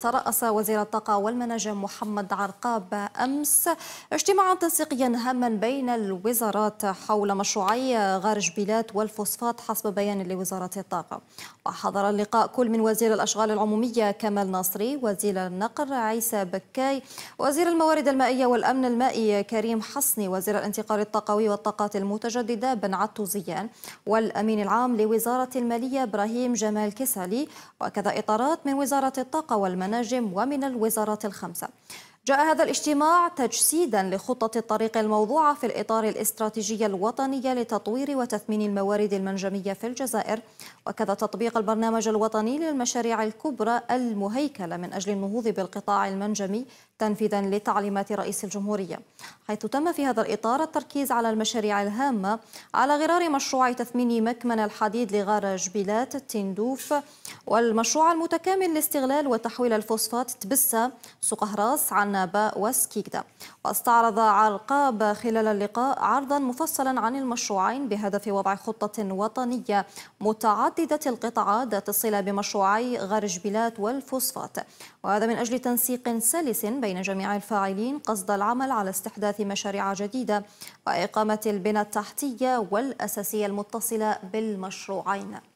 ترأس وزير الطاقة والمناجم محمد عرقاب أمس اجتماعا تنسيقيا هاما بين الوزارات حول مشروعي غارج جبيلات والفوسفات حسب بيان لوزارة الطاقة وحضر اللقاء كل من وزير الأشغال العمومية كمال ناصري وزير النقل عيسى بكاي وزير الموارد المائية والأمن المائي كريم حصني وزير الانتقال الطاقوي والطاقات المتجددة بن زيان والأمين العام لوزارة المالية إبراهيم جمال كسالي وكذا إطارات من وزارة الطاقة والمناجم المناجم ومن الوزارات الخمسة جاء هذا الاجتماع تجسيدا لخطة الطريق الموضوعة في الإطار الاستراتيجية الوطنية لتطوير وتثمين الموارد المنجمية في الجزائر وكذا تطبيق البرنامج الوطني للمشاريع الكبرى المهيكلة من أجل النهوض بالقطاع المنجمي تنفيذا لتعليمات رئيس الجمهورية حيث تم في هذا الإطار التركيز على المشاريع الهامة على غرار مشروع تثمين مكمن الحديد لغار جبيلات التندوف والمشروع المتكامل لاستغلال وتحويل الفوسفات تبسة سقهراس عن نابا وسكيكدا واستعرض عرقاب خلال اللقاء عرضا مفصلا عن المشروعين بهدف وضع خطة وطنية متعددة القطاعات ذات الصلة بمشروعي غرج بلاد والفوسفات وهذا من أجل تنسيق سلس بين جميع الفاعلين قصد العمل على استحداث مشاريع جديدة وإقامة البنى التحتية والأساسية المتصلة بالمشروعين